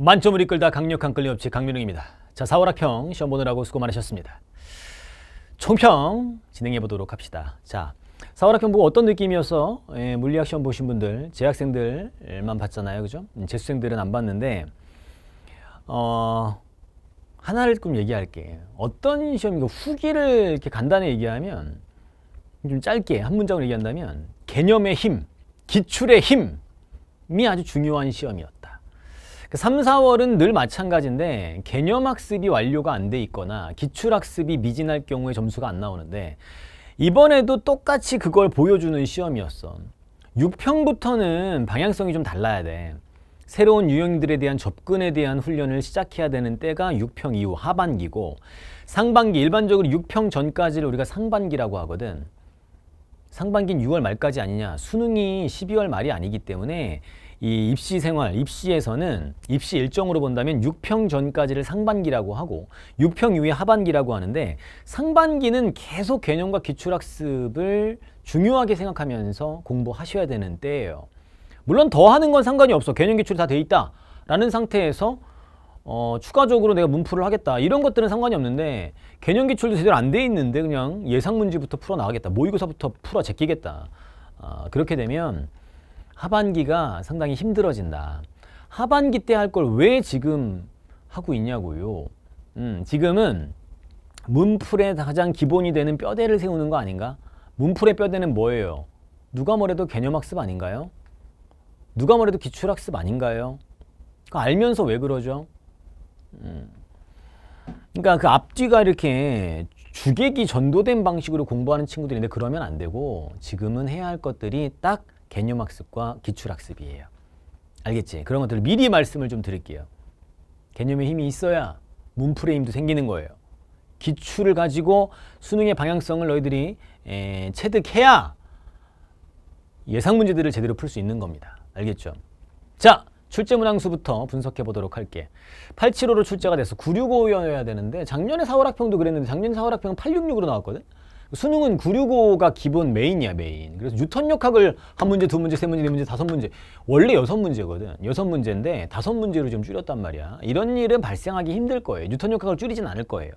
만점을 이끌다 강력한 끌림없이 강민웅입니다. 자, 4월 학평 시험 보느라고 수고 많으셨습니다. 총평 진행해 보도록 합시다. 자, 4월 학평 보고 어떤 느낌이었어? 예, 물리학 시험 보신 분들, 재학생들만 봤잖아요. 그죠? 음, 재수생들은 안 봤는데 어, 하나를 좀 얘기할게. 어떤 시험이고 후기를 이렇게 간단히 얘기하면 좀 짧게 한 문장으로 얘기한다면 개념의 힘, 기출의 힘이 아주 중요한 시험이었다. 그 3, 4월은 늘 마찬가지인데 개념 학습이 완료가 안 돼 있거나 기출 학습이 미진할 경우에 점수가 안 나오는데 이번에도 똑같이 그걸 보여주는 시험이었어. 6평부터는 방향성이 좀 달라야 돼. 새로운 유형들에 대한 접근에 대한 훈련을 시작해야 되는 때가 6평 이후 하반기고 상반기 일반적으로 6평 전까지를 우리가 상반기라고 하거든. 상반기는 6월 말까지 아니냐. 수능이 12월 말이 아니기 때문에 이 입시 생활, 입시에서는 입시 일정으로 본다면 6평 전까지를 상반기라고 하고 6평 이후에 하반기라고 하는데 상반기는 계속 개념과 기출학습을 중요하게 생각하면서 공부하셔야 되는 때예요. 물론 더 하는 건 상관이 없어. 개념 기출이 다 돼 있다. 라는 상태에서 어, 추가적으로 내가 문풀을 하겠다 이런 것들은 상관이 없는데 개념 기출도 제대로 안 돼 있는데 그냥 예상 문제부터 풀어 나가겠다 모의고사부터 풀어 제끼겠다 어, 아, 그렇게 되면 하반기가 상당히 힘들어진다. 하반기 때 할 걸 왜 지금 하고 있냐고요. 음, 지금은 문풀의 가장 기본이 되는 뼈대를 세우는 거 아닌가? 문풀의 뼈대는 뭐예요? 누가 뭐래도 개념학습 아닌가요? 누가 뭐래도 기출학습 아닌가요? 그 알면서 왜 그러죠? 음. 그러니까 그 앞뒤가 이렇게 주객이 전도된 방식으로 공부하는 친구들인데 그러면 안 되고 지금은 해야 할 것들이 딱 개념학습과 기출학습이에요. 알겠지? 그런 것들을 미리 말씀을 좀 드릴게요. 개념의 힘이 있어야 문프레임도 생기는 거예요. 기출을 가지고 수능의 방향성을 너희들이 에, 체득해야 예상 문제들을 제대로 풀 수 있는 겁니다. 알겠죠? 자, 출제 문항수부터 분석해 보도록 할게. 875로 출제가 돼서 965여야 되는데 작년에 4월 학평도 그랬는데 작년 4월 학평은 866으로 나왔거든? 수능은 965가 기본 메인이야 메인 그래서 뉴턴 역학을 한 문제 두 문제 세 문제 네 문제 다섯 문제 원래 여섯 문제거든 여섯 문제인데 다섯 문제로 좀 줄였단 말이야 이런 일은 발생하기 힘들 거예요 뉴턴 역학을 줄이진 않을 거예요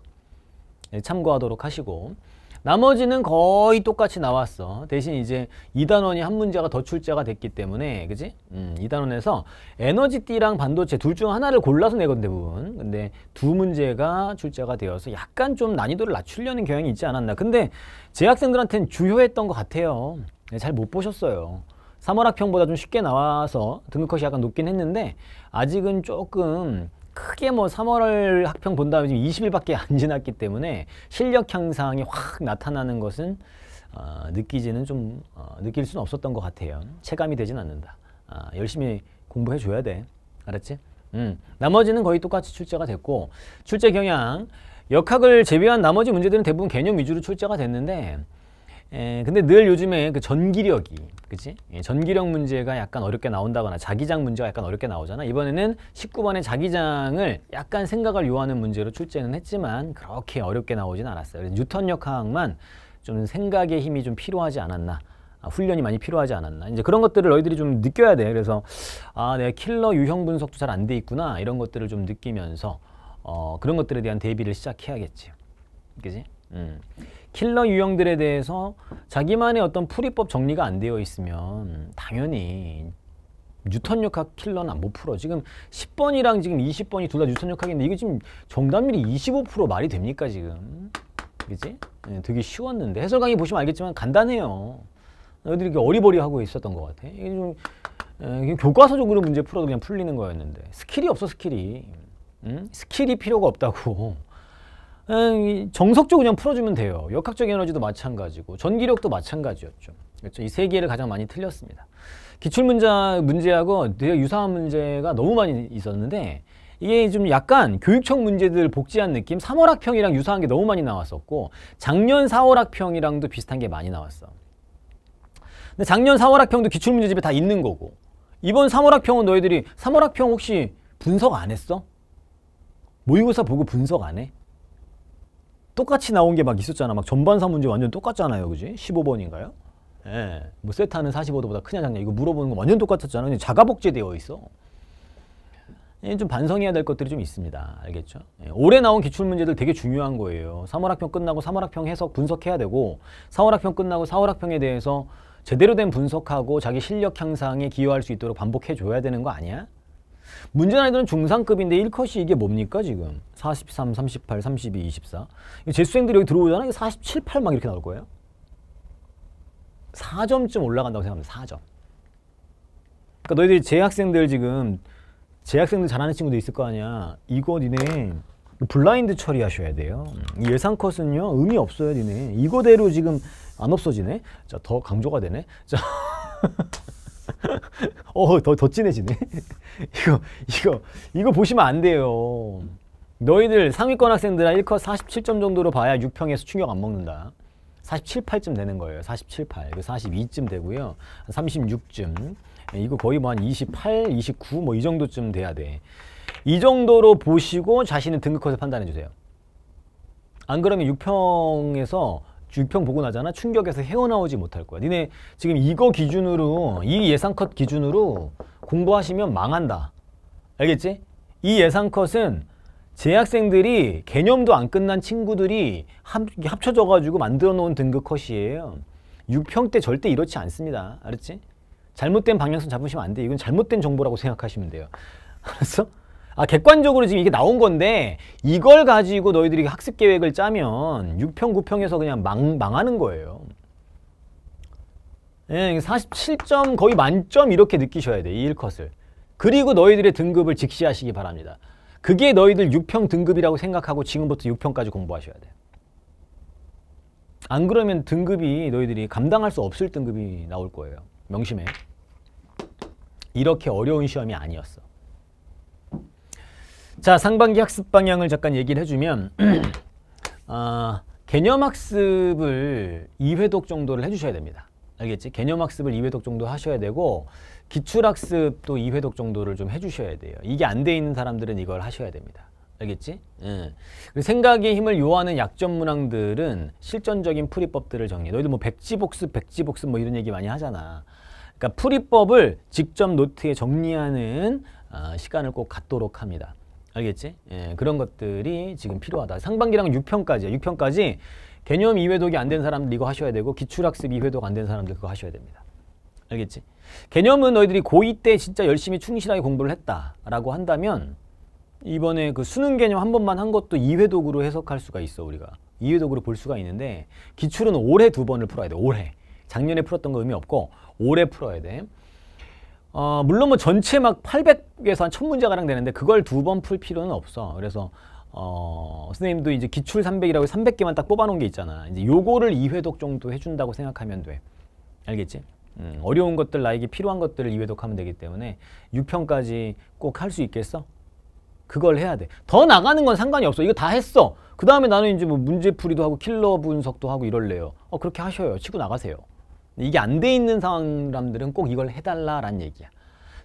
네, 참고하도록 하시고 나머지는 거의 똑같이 나왔어. 대신 이제 2단원이 한 문제가 더 출제가 됐기 때문에 그지? 음, 2단원에서 에너지띠랑 반도체 둘 중 하나를 골라서 내건 대부분. 근데 두 문제가 출제가 되어서 약간 좀 난이도를 낮추려는 경향이 있지 않았나. 근데 제 학생들한테는 주요했던 것 같아요. 네, 잘못 보셨어요. 3월 학평보다 좀 쉽게 나와서 등급컷이 약간 높긴 했는데 아직은 조금 크게 뭐 3월 학평 본 다음에 지금 20일밖에 안 지났기 때문에 실력 향상이 확 나타나는 것은 어, 느끼지는 좀 어, 느낄 수는 없었던 것 같아요. 체감이 되진 않는다. 아, 열심히 공부해 줘야 돼. 알았지? 음. 나머지는 거의 똑같이 출제가 됐고 출제 경향 역학을 제외한 나머지 문제들은 대부분 개념 위주로 출제가 됐는데 에, 예, 근데 늘 요즘에 그 전기력이 그치? 예, 전기력 문제가 약간 어렵게 나온다거나 자기장 문제가 약간 어렵게 나오잖아 이번에는 19번의 자기장을 약간 생각을 요하는 문제로 출제는 했지만 그렇게 어렵게 나오진 않았어요 뉴턴역학만좀 생각의 힘이 좀 필요하지 않았나 아, 훈련이 많이 필요하지 않았나 이제 그런 것들을 너희들이 좀 느껴야 돼 그래서 아 내가 킬러 유형 분석도 잘 안 돼 있구나 이런 것들을 좀 느끼면서 어, 그런 것들에 대한 대비를 시작해야겠지 그치 음. 킬러 유형들에 대해서 자기만의 어떤 풀이법 정리가 안 되어 있으면 당연히 뉴턴 역학 킬러는 못 풀어. 지금 10번이랑 지금 20번이 둘 다 뉴턴 역학인데 이게 지금 정답률이 25% 말이 됩니까 지금? 그지? 네, 예, 되게 쉬웠는데 해설 강의 보시면 알겠지만 간단해요. 너희들이 이렇게 어리버리하고 있었던 것 같아. 이게 좀 에, 예, 교과서적으로 문제 풀어도 그냥 풀리는 거였는데 스킬이 없어 스킬이. 응? 음? 스킬이 필요가 없다고. 정석적으로 그냥 풀어주면 돼요. 역학적 에너지도 마찬가지고 전기력도 마찬가지였죠. 그렇죠? 이 세 개를 가장 많이 틀렸습니다. 기출문제 문제하고 되게 유사한 문제가 너무 많이 있었는데 이게 좀 약간 교육청 문제들 복지한 느낌 3월 학평이랑 유사한 게 너무 많이 나왔었고 작년 4월 학평이랑도 비슷한 게 많이 나왔어. 근데 작년 4월 학평도 기출문제집에 다 있는 거고 이번 3월 학평은 너희들이 3월 학평 혹시 분석 안 했어? 모의고사 보고 분석 안 해? 똑같이 나온 게 막 있었잖아. 막 전반사 문제 완전 똑같잖아요. 그지? 15번인가요? 예. 뭐 세타는 45도보다 크냐 작냐 이거 물어보는 거 완전 똑같았잖아. 근 자가 복제되어 있어. 예, 좀 반성해야 될 것들이 좀 있습니다. 알겠죠? 예, 올해 나온 기출 문제들 되게 중요한 거예요. 3월 학평 끝나고 3월 학평 해석 분석해야 되고 4월 학평 끝나고 4월 학평에 대해서 제대로 된 분석하고 자기 실력 향상에 기여할 수 있도록 반복해 줘야 되는 거 아니야? 문제는 아이들은 중상급인데 1컷이 이게 뭡니까 지금? 43, 38, 32, 24. 재수생들이 여기 들어오잖아. 이게 47, 8 막 이렇게 나올 거예요. 4점쯤 올라간다고 생각합니 4점. 그러니까 너희들이 재학생들 지금 재학생들 잘하는 친구도 있을 거 아니야. 이거 니네 블라인드 처리하셔야 돼요. 예상 컷은요. 의미 없어요, 니네. 이거대로 지금 안 없어지네. 자, 더 강조가 되네. 자. 어, 더, 더 진해지네. 이거, 이거, 이거 보시면 안 돼요. 너희들 상위권 학생들아 1컷 47점 정도로 봐야 6평에서 충격 안 먹는다. 47, 8쯤 되는 거예요. 47, 8. 42쯤 되고요. 36쯤. 예, 이거 거의 뭐 한 28, 29뭐 이 정도쯤 돼야 돼. 이 정도로 보시고 자신의 등급컷을 판단해 주세요. 안 그러면 6평에서 육평 보고 나잖아. 충격에서 헤어나오지 못할 거야. 니네 지금 이거 기준으로 이 예상컷 기준으로 공부하시면 망한다. 알겠지? 이 예상컷은 재학생들이 개념도 안 끝난 친구들이 합, 합쳐져가지고 만들어 놓은 등급컷이에요. 6평 때 절대 이렇지 않습니다. 알았지? 잘못된 방향성 잡으시면 안 돼. 이건 잘못된 정보라고 생각하시면 돼요. 알았어? 아, 객관적으로 지금 이게 나온 건데 이걸 가지고 너희들이 학습 계획을 짜면 6평, 9평에서 그냥 망, 망하는 거예요. 47점 예, 거의 만점 이렇게 느끼셔야 돼. 이 1컷을. 그리고 너희들의 등급을 직시하시기 바랍니다. 그게 너희들 6평 등급이라고 생각하고 지금부터 6평까지 공부하셔야 돼. 안 그러면 등급이 너희들이 감당할 수 없을 등급이 나올 거예요. 명심해. 이렇게 어려운 시험이 아니었어. 자 상반기 학습 방향을 잠깐 얘기를 해주면 아, 개념 학습을 2회독 정도를 해주셔야 됩니다. 알겠지? 개념 학습을 2회독 정도 하셔야 되고 기출 학습도 2회독 정도를 좀 해주셔야 돼요. 이게 안 돼 있는 사람들은 이걸 하셔야 됩니다. 알겠지? 예. 생각의 힘을 요하는 약점 문항들은 실전적인 풀이법들을 정리해. 너희들 뭐 백지복습, 백지복습 뭐 이런 얘기 많이 하잖아. 그러니까 풀이법을 직접 노트에 정리하는 어, 시간을 꼭 갖도록 합니다. 알겠지? 예, 그런 것들이 지금 필요하다. 상반기랑 6편까지야. 6편까지 개념 2회독이 안 된 사람들 이거 하셔야 되고 기출학습 2회독 안 된 사람들 그거 하셔야 됩니다. 알겠지? 개념은 너희들이 고2 때 진짜 열심히 충실하게 공부를 했다라고 한다면 이번에 그 수능 개념 한 번만 한 것도 2회독으로 해석할 수가 있어 우리가. 2회독으로 볼 수가 있는데 기출은 올해 두 번을 풀어야 돼. 올해. 작년에 풀었던 거 의미 없고 올해 풀어야 돼. 어, 물론 뭐 전체 막 800에서 한 1000문제가량 되는데 그걸 두 번 풀 필요는 없어. 그래서 어, 선생님도 이제 기출 300이라고 300개만 딱 뽑아놓은 게 있잖아. 이제 요거를 2회독 정도 해준다고 생각하면 돼. 알겠지? 음, 어려운 것들 나에게 필요한 것들을 2회독하면 되기 때문에 6편까지 꼭 할 수 있겠어? 그걸 해야 돼. 더 나가는 건 상관이 없어. 이거 다 했어. 그 다음에 나는 이제 뭐 문제풀이도 하고 킬러 분석도 하고 이럴래요. 어, 그렇게 하셔요. 치고 나가세요. 이게 안 돼 있는 사람들은 꼭 이걸 해달라라는 얘기야.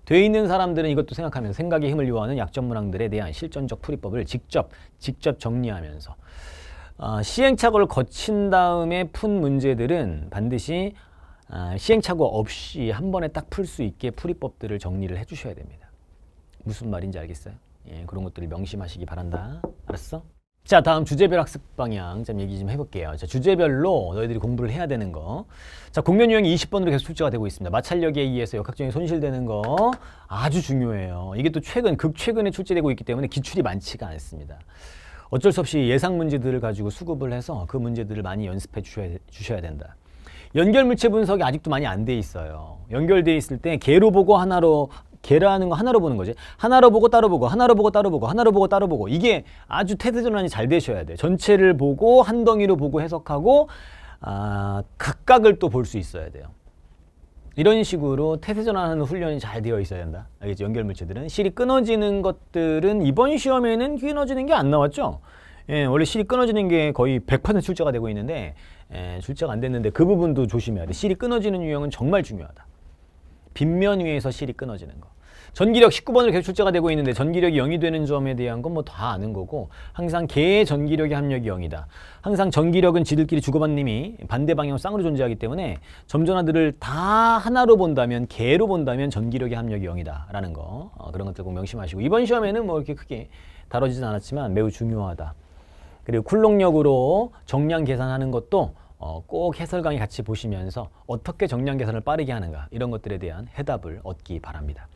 돼 있는 사람들은 이것도 생각하면서 생각의 힘을 요하는 약점 문항들에 대한 실전적 풀이법을 직접 직접 정리하면서 어, 시행착오를 거친 다음에 푼 문제들은 반드시 어, 시행착오 없이 한 번에 딱 풀 수 있게 풀이법들을 정리를 해주셔야 됩니다. 무슨 말인지 알겠어요? 예, 그런 것들을 명심하시기 바란다. 알았어? 자 다음 주제별 학습 방향 좀 얘기 좀 해볼게요. 자 주제별로 너희들이 공부를 해야 되는 거. 자 공면 유형이 20번으로 계속 출제가 되고 있습니다. 마찰력에 의해서 역학적인 손실되는 거 아주 중요해요. 이게 또 최근 극최근에 출제되고 있기 때문에 기출이 많지가 않습니다. 어쩔 수 없이 예상 문제들을 가지고 수급을 해서 그 문제들을 많이 연습해 주셔야, 주셔야 된다. 연결물체 분석이 아직도 많이 안 돼 있어요. 연결돼 있을 때 개로 보고 하나로 계라하는 거 하나로 보는 거지. 하나로 보고 따로 보고 하나로 보고 따로 보고 하나로 보고 따로 보고 이게 아주 태드 전환이 잘 되셔야 돼. 전체를 보고 한 덩이로 보고 해석하고 아, 각각을 또 볼 수 있어야 돼요. 이런 식으로 태세 전환하는 훈련이 잘 되어 있어야 된다. 알겠죠? 연결 물체들은 실이 끊어지는 것들은 이번 시험에는 끊어지는 게 안 나왔죠. 예, 원래 실이 끊어지는 게 거의 100% 출제가 되고 있는데 예, 출제가 안 됐는데 그 부분도 조심해야 돼. 실이 끊어지는 유형은 정말 중요하다. 빗면 위에서 실이 끊어지는 거. 전기력 19번으로 계속 출제가 되고 있는데 전기력이 0이 되는 점에 대한 건 뭐 다 아는 거고 항상 개의 전기력의 합력이 0이다. 항상 전기력은 지들끼리 주고받는 힘이 반대 방향 쌍으로 존재하기 때문에 점전하들을 다 하나로 본다면 개로 본다면 전기력의 합력이 0이다. 라는 거 어, 그런 것들 꼭 명심하시고 이번 시험에는 뭐 이렇게 크게 다뤄지진 않았지만 매우 중요하다. 그리고 쿨롱력으로 정량 계산하는 것도 어, 꼭 해설 강의 같이 보시면서 어떻게 정량 개선을 빠르게 하는가 이런 것들에 대한 해답을 얻기 바랍니다.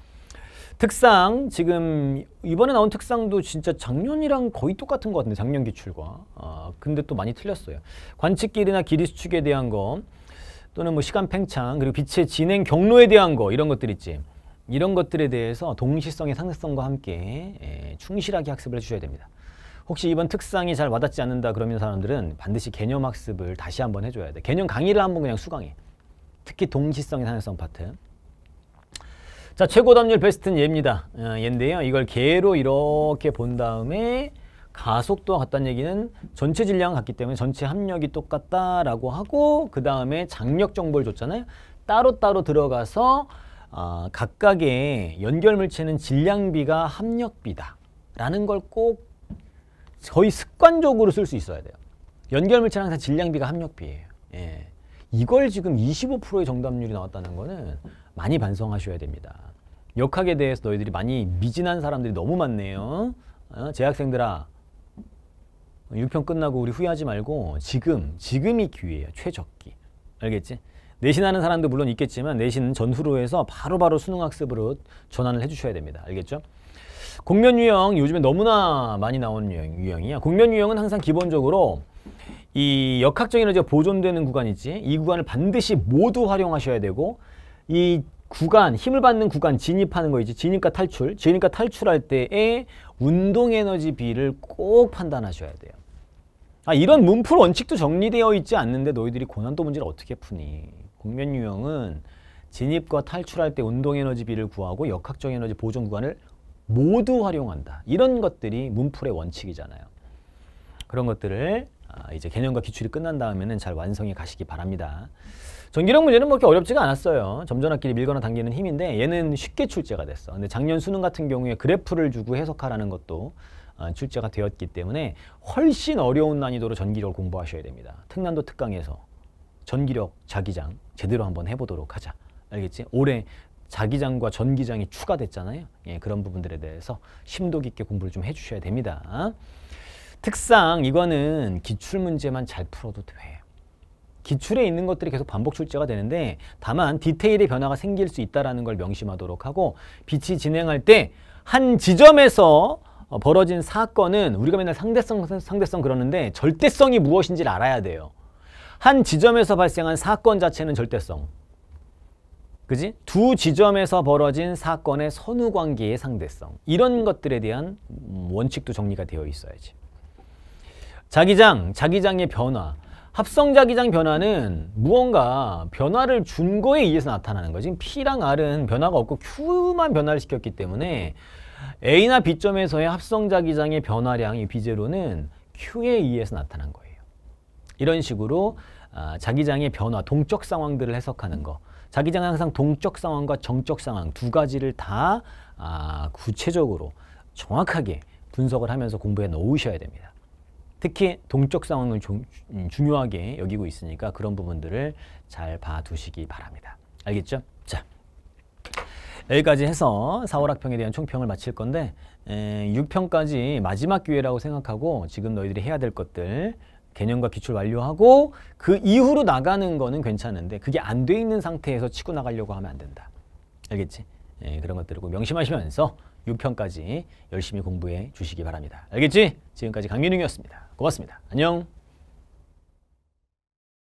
특상 지금 이번에 나온 특상도 진짜 작년이랑 거의 똑같은 것 같은데 작년 기출과 어, 근데 또 많이 틀렸어요. 관측길이나 길이 수축에 대한 거 또는 뭐 시간 팽창 그리고 빛의 진행 경로에 대한 거 이런 것들 있지. 이런 것들에 대해서 동시성의 상대성과 함께 에, 예, 충실하게 학습을 해주셔야 됩니다. 혹시 이번 특상이 잘 와닿지 않는다 그러면 사람들은 반드시 개념 학습을 다시 한번 해줘야 돼. 개념 강의를 한번 그냥 수강해. 특히 동시성의 상향성 파트. 자 최고 답률 베스트는 얘입니다. 어, 얘인데요. 이걸 개로 이렇게 본 다음에 가속도와 같다는 얘기는 전체 질량 같기 때문에 전체 합력이 똑같다라고 하고 그 다음에 장력 정보를 줬잖아요. 따로따로 들어가서 어, 각각의 연결물체는 질량비가 합력비다. 라는 걸꼭 거의 습관적으로 쓸 수 있어야 돼요. 연결 물체는 항상 질량비가 합력비예요. 예. 이걸 지금 25%의 정답률이 나왔다는 거는 많이 반성하셔야 됩니다. 역학에 대해서 너희들이 많이 미진한 사람들이 너무 많네요. 어? 재학생들아 6편 끝나고 우리 후회하지 말고 지금, 지금이 기회예요. 최적기. 알겠지? 내신하는 사람도 물론 있겠지만 내신 전후로 해서 바로바로 바로 수능학습으로 전환을 해주셔야 됩니다. 알겠죠? 공면 유형 요즘에 너무나 많이 나오는 유형, 이야 공면 유형은 항상 기본적으로 이 역학적 에너지가 보존되는 구간이 지이 구간을 반드시 모두 활용하셔야 되고 이 구간, 힘을 받는 구간 진입하는 거 있지. 진입과 탈출. 진입과 탈출할 때에 운동 에너지 비를 꼭 판단하셔야 돼요. 아, 이런 문풀 원칙도 정리되어 있지 않는데 너희들이 고난도 문제를 어떻게 푸니? 공면 유형은 진입과 탈출할 때 운동 에너지 비를 구하고 역학적 에너지 보존 구간을 모두 활용한다. 이런 것들이 문풀의 원칙이잖아요. 그런 것들을 아, 이제 개념과 기출이 끝난 다음에는 잘 완성해 가시기 바랍니다. 전기력 문제는 뭐 그렇게 어렵지가 않았어요. 점전학끼리 밀거나 당기는 힘인데 얘는 쉽게 출제가 됐어. 근데 작년 수능 같은 경우에 그래프를 주고 해석하라는 것도 아, 출제가 되었기 때문에 훨씬 어려운 난이도로 전기력을 공부하셔야 됩니다. 특난도 특강에서 전기력 자기장 제대로 한번 해보도록 하자. 알겠지? 올해 자기장과 전기장이 추가됐잖아요. 예, 그런 부분들에 대해서 심도 깊게 공부를 좀 해주셔야 됩니다. 특상 이거는 기출문제만 잘 풀어도 돼요. 기출에 있는 것들이 계속 반복 출제가 되는데 다만 디테일의 변화가 생길 수 있다는 걸 명심하도록 하고 빛이 진행할 때 한 지점에서 어, 벌어진 사건은 우리가 맨날 상대성, 상대성 그러는데 절대성이 무엇인지를 알아야 돼요. 한 지점에서 발생한 사건 자체는 절대성. 그지? 두 지점에서 벌어진 사건의 선후 관계의 상대성. 이런 것들에 대한 원칙도 정리가 되어 있어야지. 자기장, 자기장의 변화. 합성 자기장 변화는 무언가 변화를 준 거에 의해서 나타나는 거지. P랑 R은 변화가 없고 Q만 변화를 시켰기 때문에 A나 B점에서의 합성 자기장의 변화량이 B0는 Q에 의해서 나타난 거예요. 이런 식으로 아, 자기장의 변화, 동적 상황들을 해석하는 거. 자기장은 항상 동적 상황과 정적 상황 두 가지를 다 아, 구체적으로 정확하게 분석을 하면서 공부해 놓으셔야 됩니다. 특히 동적 상황을 조, 음, 중요하게 여기고 있으니까 그런 부분들을 잘 봐두시기 바랍니다. 알겠죠? 자, 여기까지 해서 4월학평에 대한 총평을 마칠 건데 에, 6평까지 마지막 기회라고 생각하고 지금 너희들이 해야 될 것들 개념과 기출 완료하고 그 이후로 나가는 거는 괜찮은데 그게 안 돼 있는 상태에서 치고 나가려고 하면 안 된다. 알겠지? 예, 그런 것들을 명심하시면서 6편까지 열심히 공부해 주시기 바랍니다. 알겠지? 지금까지 강민웅이었습니다. 고맙습니다. 안녕.